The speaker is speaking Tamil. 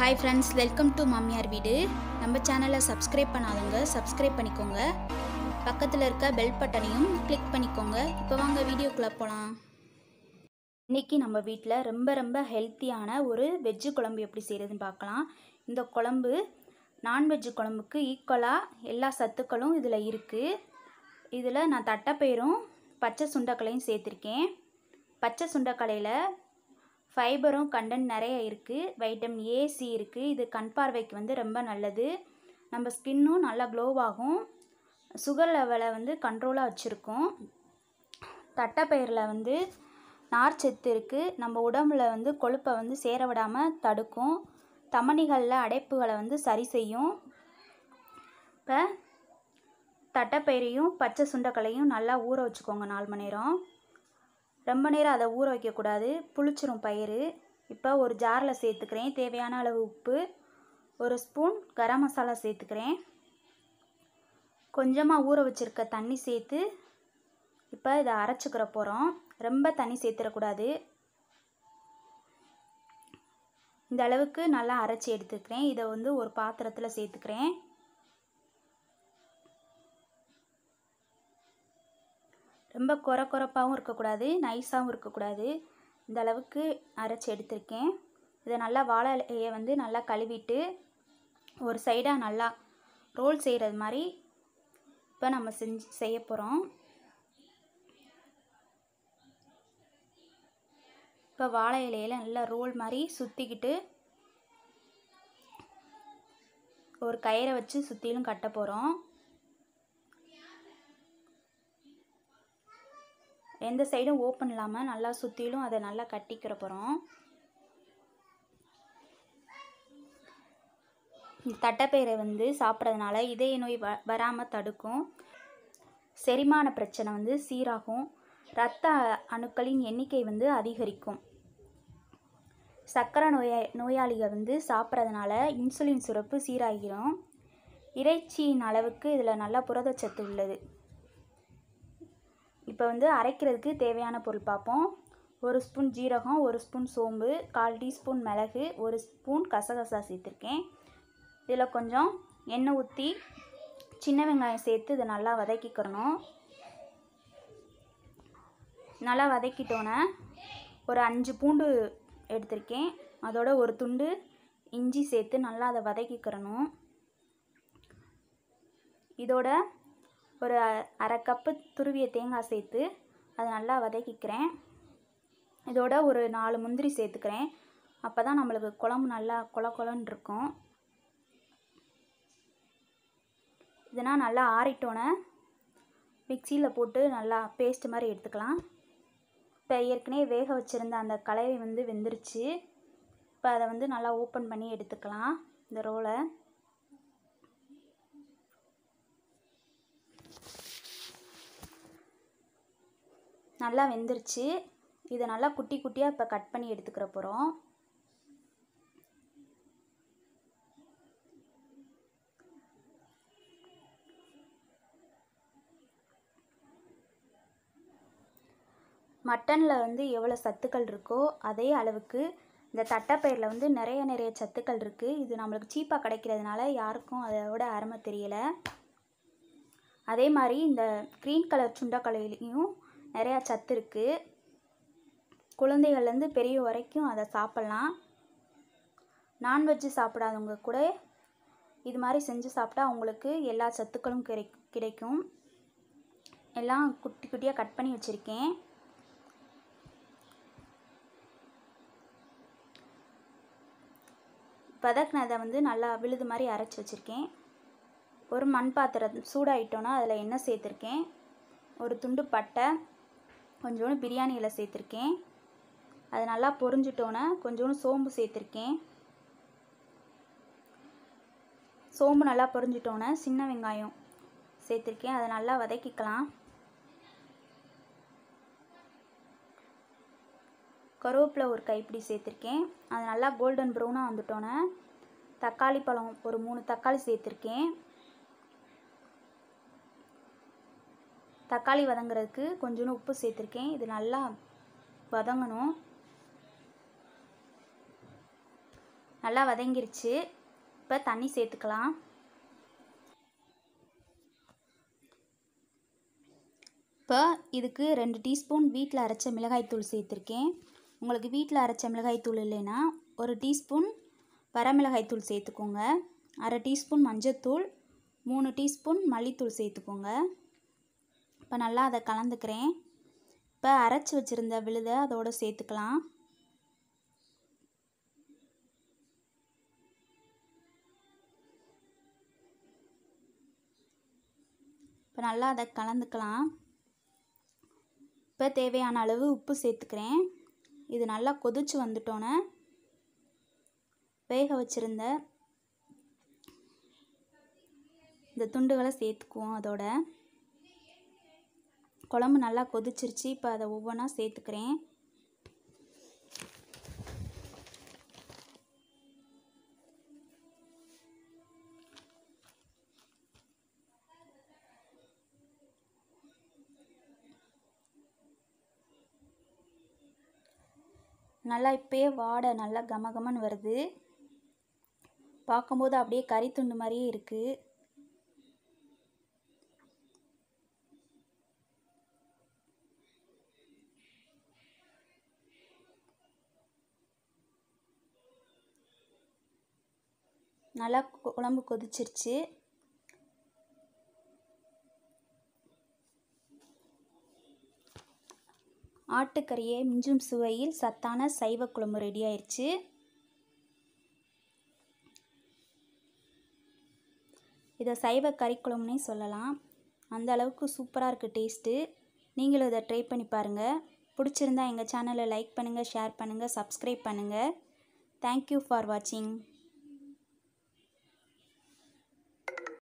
ஹாய் ஃப்ரெண்ட்ஸ் வெல்கம் டு மாமியார் வீடு நம்ம சேனலை சப்ஸ்கிரைப் பண்ணாதவங்க சப்ஸ்கிரைப் பண்ணிக்கோங்க பக்கத்தில் இருக்க பெல் பட்டனையும் கிளிக் பண்ணிக்கோங்க இப்போ வாங்க வீடியோக்குள்ளே போகலாம் இன்றைக்கி நம்ம வீட்டில் ரொம்ப ரொம்ப ஹெல்த்தியான ஒரு வெஜ்ஜு குழம்பு எப்படி செய்கிறதுன்னு பார்க்கலாம் இந்த குழம்பு நான்வெஜ்ஜு குழம்புக்கு ஈக்குவலாக எல்லா சத்துக்களும் இதில் இருக்குது இதில் நான் தட்டைப்பயிரும் பச்சை சுண்டக்கலையும் சேர்த்துருக்கேன் பச்சை சுண்டைக்கலையில் ஃபைபரும் கண்டென்ட் நிறைய இருக்குது வைட்டமின் ஏசி இருக்குது இது கண் பார்வைக்கு வந்து ரொம்ப நல்லது நம்ம ஸ்கின்னும் நல்லா க்ளோவாகும் சுகர் லெவலை வந்து கண்ட்ரோலாக வச்சுருக்கோம் தட்டைப்பயிரில் வந்து நார் சத்து இருக்குது நம்ம உடம்புல வந்து கொழுப்பை வந்து சேர விடாமல் தடுக்கும் தமணிகளில் அடைப்புகளை வந்து சரி செய்யும் இப்போ தட்டைப்பயிரையும் பச்சை சுண்டக்களையும் நல்லா ஊற வச்சுக்கோங்க நாலு மணி நேரம் ரொம்ப நேரம் அதை ஊற வைக்கக்கூடாது புளிச்சிரும் பயிறு இப்போ ஒரு ஜாரில் சேர்த்துக்கிறேன் தேவையான அளவு உப்பு ஒரு ஸ்பூன் கரம் மசாலா சேர்த்துக்கிறேன் கொஞ்சமாக ஊற வச்சுருக்க தண்ணி சேர்த்து இப்போ இதை அரைச்சிக்கிற போகிறோம் ரொம்ப தண்ணி சேர்த்துடக்கூடாது இந்த அளவுக்கு நல்லா அரைச்சி எடுத்துக்கிறேன் இதை வந்து ஒரு பாத்திரத்தில் சேர்த்துக்கிறேன் ரொம்ப குறை குறைப்பாகவும் இருக்கக்கூடாது நைஸாகவும் இருக்கக்கூடாது இந்த அளவுக்கு அரைச்சி எடுத்திருக்கேன் இதை நல்லா வாழை இலையை வந்து நல்லா கழுவிட்டு ஒரு சைடாக நல்லா ரோல் செய்கிறது மாதிரி இப்போ நம்ம செஞ்சு செய்ய போகிறோம் இப்போ வாழை இலையில் நல்லா ரோல் மாதிரி சுற்றிக்கிட்டு ஒரு கயிறை வச்சு சுற்றிலும் கட்ட போகிறோம் எந்த சைடும் ஓப்பன் இல்லாமல் நல்லா சுற்றிலும் அதை நல்லா கட்டிக்கிற போகிறோம் தட்டைப்பயிரை வந்து சாப்பிட்றதுனால இதய நோய் வ வராமல் தடுக்கும் செரிமான பிரச்சனை வந்து சீராகும் இரத்த அணுக்களின் எண்ணிக்கை வந்து அதிகரிக்கும் சர்க்கரை நோயா நோயாளிகள் வந்து சாப்பிட்றதுனால இன்சுலின் சுரப்பு சீராகிடும் இறைச்சியின் அளவுக்கு இதில் நல்ல புரதச்சத்து உள்ளது இப்போ வந்து அரைக்கிறதுக்கு தேவையான பொருள் பார்ப்போம் ஒரு ஸ்பூன் ஜீரகம் ஒரு ஸ்பூன் சோம்பு கால் டீஸ்பூன் மிளகு ஒரு ஸ்பூன் கசகசா சேர்த்துருக்கேன் இதில் கொஞ்சம் எண்ணெய் ஊற்றி சின்ன வெங்காயம் சேர்த்து இதை நல்லா வதக்கிக்கிறணும் நல்லா வதக்கிட்டோன்னே ஒரு அஞ்சு பூண்டு எடுத்திருக்கேன் அதோட ஒரு துண்டு இஞ்சி சேர்த்து நல்லா அதை வதக்கிக்கிறணும் இதோட ஒரு அரை கப்பு துருவிய தேங்காய் சேர்த்து அதை நல்லா வதக்கிக்கிறேன் இதோட ஒரு நாலு முந்திரி சேர்த்துக்கிறேன் அப்போ தான் நம்மளுக்கு குழம்பு நல்லா குல கொலன்னு இருக்கும் இதெல்லாம் நல்லா ஆறிட்டோன்னே மிக்சியில் போட்டு நல்லா பேஸ்ட் மாதிரி எடுத்துக்கலாம் இப்போ ஏற்கனவே வேக வச்சுருந்த அந்த கலவை வந்து வெந்துருச்சு இப்போ அதை வந்து நல்லா ஓப்பன் பண்ணி எடுத்துக்கலாம் இந்த ரோலை நல்லா வெந்துருச்சு இதை நல்லா குட்டி குட்டியாக இப்போ கட் பண்ணி எடுத்துக்கிற போகிறோம் மட்டனில் வந்து எவ்வளோ சத்துக்கள் இருக்கோ அதே அளவுக்கு இந்த தட்டைப்பயிரில் வந்து நிறைய நிறைய சத்துக்கள் இருக்குது இது நம்மளுக்கு சீப்பாக கிடைக்கிறதுனால யாருக்கும் அதோட அருமை தெரியலை அதே மாதிரி இந்த க்ரீன் கலர் சுண்டக்கலையிலையும் நிறையா சத்து இருக்குது குழந்தைகள்லேருந்து பெரிய வரைக்கும் அதை சாப்பிட்லாம் நான்வெஜ்ஜு சாப்பிடாதவங்க கூட இது மாதிரி செஞ்சு சாப்பிட்டா அவங்களுக்கு எல்லா சத்துக்களும் கிடை கிடைக்கும் எல்லாம் குட்டி குட்டியாக கட் பண்ணி வச்சுருக்கேன் வதக்குனதை வந்து நல்லா விழுது மாதிரி அரைச்சி வச்சுருக்கேன் ஒரு மண் பாத்திரம் சூடாகிட்டோன்னா அதில் எண்ணெய் சேர்த்துருக்கேன் ஒரு துண்டு பட்டை கொஞ்சோண்டு பிரியாணி இலை சேர்த்துருக்கேன் அது நல்லா பொறிஞ்சிட்டோன்னே கொஞ்சோண்டு சோம்பு சேர்த்துருக்கேன் சோம்பு நல்லா பொறிஞ்சிட்டோன்னே சின்ன வெங்காயம் சேர்த்துருக்கேன் அதை நல்லா வதக்கிக்கலாம் கருவேப்பிலை ஒரு கைப்பிடி சேர்த்துருக்கேன் அது நல்லா கோல்டன் ப்ரௌனாக வந்துட்டோன்னே தக்காளி பழம் ஒரு மூணு தக்காளி சேர்த்துருக்கேன் தக்காளி வதங்குறதுக்கு கொஞ்சோண்டு உப்பு சேர்த்துருக்கேன் இது நல்லா வதங்கணும் நல்லா வதங்கிருச்சு இப்போ தண்ணி சேர்த்துக்கலாம் இப்போ இதுக்கு ரெண்டு டீஸ்பூன் வீட்டில் அரைச்ச மிளகாய்த்தூள் சேர்த்துருக்கேன் உங்களுக்கு வீட்டில் அரைச்ச மிளகாய்த்தூள் இல்லைன்னா ஒரு டீஸ்பூன் வரமிளகாய்த்தூள் சேர்த்துக்கோங்க அரை டீஸ்பூன் மஞ்சத்தூள் மூணு டீஸ்பூன் மல்லித்தூள் சேர்த்துக்கோங்க இப்போ நல்லா அதை கலந்துக்கிறேன் இப்போ அரைச்சி வச்சுருந்த விழுதை அதோடு சேர்த்துக்கலாம் இப்போ நல்லா அதை கலந்துக்கலாம் இப்போ தேவையான அளவு உப்பு சேர்த்துக்கிறேன் இது நல்லா கொதிச்சு வந்துட்டோன்னே வேக வச்சுருந்த இந்த துண்டுகளை சேர்த்துக்குவோம் அதோட குழம்பு நல்லா கொதிச்சிருச்சு இப்போ அதை ஒவ்வொன்றா சேர்த்துக்கிறேன் நல்லா இப்போயே வாடை நல்லா கமகமன்னு வருது பார்க்கும்போது அப்படியே கறி துண்டு மாதிரியே இருக்குது நல்லா குழம்பு கொதிச்சிருச்சு ஆட்டுக்கறியை மிஞ்சும் சுவையில் சத்தான சைவ குழம்பு ரெடி ஆயிடுச்சு இதை சைவ கறிக்குழம்புனே சொல்லலாம் அந்த அளவுக்கு சூப்பராக இருக்குது டேஸ்ட்டு நீங்களும் இதை ட்ரை பண்ணி பாருங்கள் பிடிச்சிருந்தா எங்கள் சேனலை லைக் பண்ணுங்கள் ஷேர் பண்ணுங்கள் சப்ஸ்கிரைப் பண்ணுங்கள் தேங்க்யூ ஃபார் வாட்சிங்